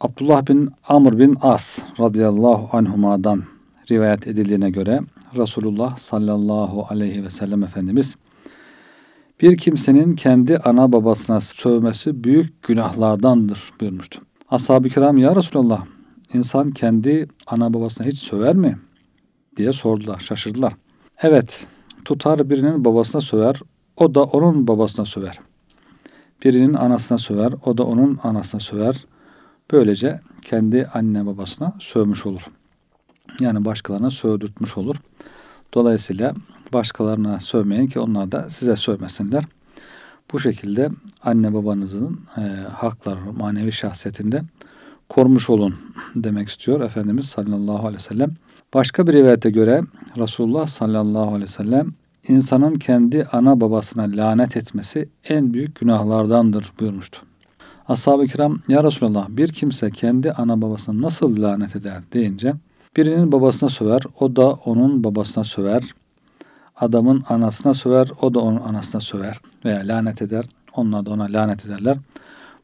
Abdullah bin Amr bin As radıyallahu anhumadan rivayet edildiğine göre Resulullah sallallahu aleyhi ve sellem Efendimiz bir kimsenin kendi ana babasına sövmesi büyük günahlardandır buyurmuştu. Ashab-ı kiram ya Resulallah insan kendi ana babasına hiç söver mi? diye sordular, şaşırdılar. Evet, tutar birinin babasına söver, o da onun babasına söver. Birinin anasına söver, o da onun anasına söver. Böylece kendi anne babasına sövmüş olur. Yani başkalarına sövdürtmüş olur. Dolayısıyla başkalarına sövmeyin ki onlar da size sövmesinler. Bu şekilde anne babanızın e, hakları manevi şahsiyetinde korumuş olun demek istiyor Efendimiz sallallahu aleyhi ve sellem. Başka bir rivayete göre Resulullah sallallahu aleyhi ve sellem insanın kendi ana babasına lanet etmesi en büyük günahlardandır buyurmuştu. Ashab-ı kiram ya Resulallah bir kimse kendi ana babasına nasıl lanet eder deyince birinin babasına söver o da onun babasına söver. Adamın anasına söver o da onun anasına söver veya lanet eder onlar da ona lanet ederler.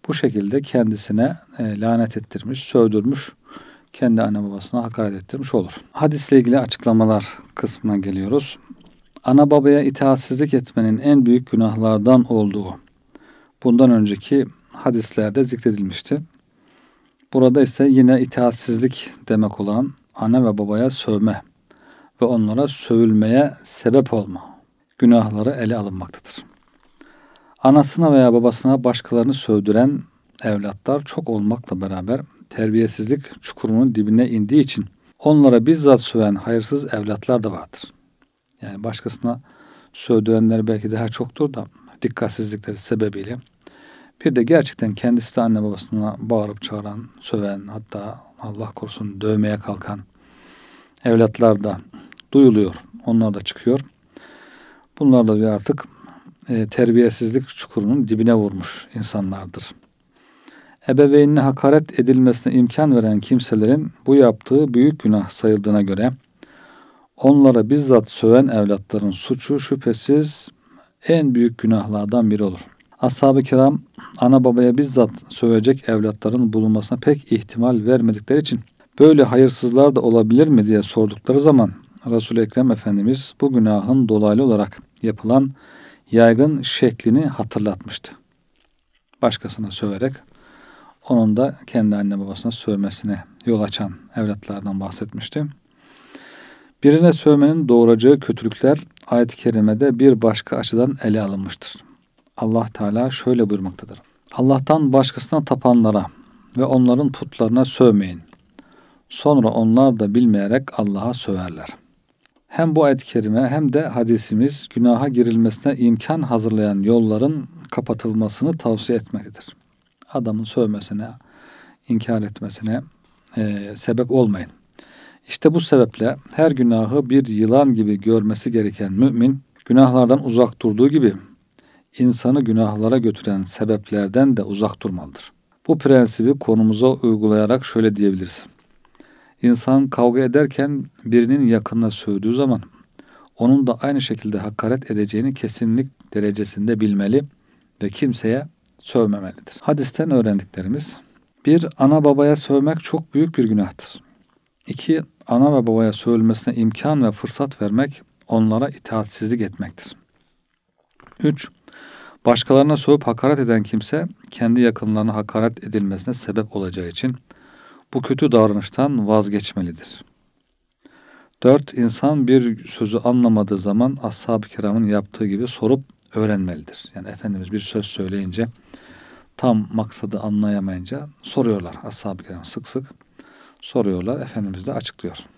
Bu şekilde kendisine e, lanet ettirmiş, sövdürmüş, kendi anne babasına hakaret ettirmiş olur. Hadisle ilgili açıklamalar kısmına geliyoruz. Ana babaya itaatsizlik etmenin en büyük günahlardan olduğu bundan önceki hadislerde zikredilmişti. Burada ise yine itaatsizlik demek olan anne ve babaya sövme ve onlara sövülmeye sebep olma günahları ele alınmaktadır. Anasına veya babasına başkalarını sövdüren evlatlar çok olmakla beraber terbiyesizlik çukurunun dibine indiği için onlara bizzat söven hayırsız evlatlar da vardır. Yani başkasına sövdürenler belki daha çoktur da dikkatsizlikleri sebebiyle bir de gerçekten kendisi de anne babasına bağırıp çağıran, söven, hatta Allah korusun dövmeye kalkan evlatlar da duyuluyor. Onlar da çıkıyor. Bunlar da artık e, terbiyesizlik çukurunun dibine vurmuş insanlardır. Ebeveynine hakaret edilmesine imkan veren kimselerin bu yaptığı büyük günah sayıldığına göre onlara bizzat söven evlatların suçu şüphesiz en büyük günahlardan biri olur. Ashab-ı kiram ana babaya bizzat söyleyecek evlatların bulunmasına pek ihtimal vermedikleri için böyle hayırsızlar da olabilir mi diye sordukları zaman resul Ekrem Efendimiz bu günahın dolaylı olarak yapılan yaygın şeklini hatırlatmıştı. Başkasına söverek onun da kendi anne babasına sövmesine yol açan evlatlardan bahsetmişti. Birine sövmenin doğuracağı kötülükler ayet-i kerimede bir başka açıdan ele alınmıştır. Allah Teala şöyle buyurmaktadır. Allah'tan başkasına tapanlara ve onların putlarına sövmeyin. Sonra onlar da bilmeyerek Allah'a söverler. Hem bu ayet-i kerime hem de hadisimiz günaha girilmesine imkan hazırlayan yolların kapatılmasını tavsiye etmektedir. Adamın sövmesine, inkar etmesine e, sebep olmayın. İşte bu sebeple her günahı bir yılan gibi görmesi gereken mümin, günahlardan uzak durduğu gibi insanı günahlara götüren sebeplerden de uzak durmalıdır. Bu prensibi konumuza uygulayarak şöyle diyebiliriz. İnsan kavga ederken birinin yakınına sövdüğü zaman onun da aynı şekilde hakaret edeceğini kesinlik derecesinde bilmeli ve kimseye sövmemelidir. Hadisten öğrendiklerimiz bir Ana babaya sövmek çok büyük bir günahtır. 2. Ana ve babaya sövülmesine imkan ve fırsat vermek onlara itaatsizlik etmektir. 3. Başkalarına soğup hakaret eden kimse kendi yakınlarına hakaret edilmesine sebep olacağı için bu kötü davranıştan vazgeçmelidir. 4. İnsan bir sözü anlamadığı zaman ashab-ı kiramın yaptığı gibi sorup öğrenmelidir. Yani Efendimiz bir söz söyleyince tam maksadı anlayamayınca soruyorlar ashab-ı kiram sık sık soruyorlar. Efendimiz de açıklıyor.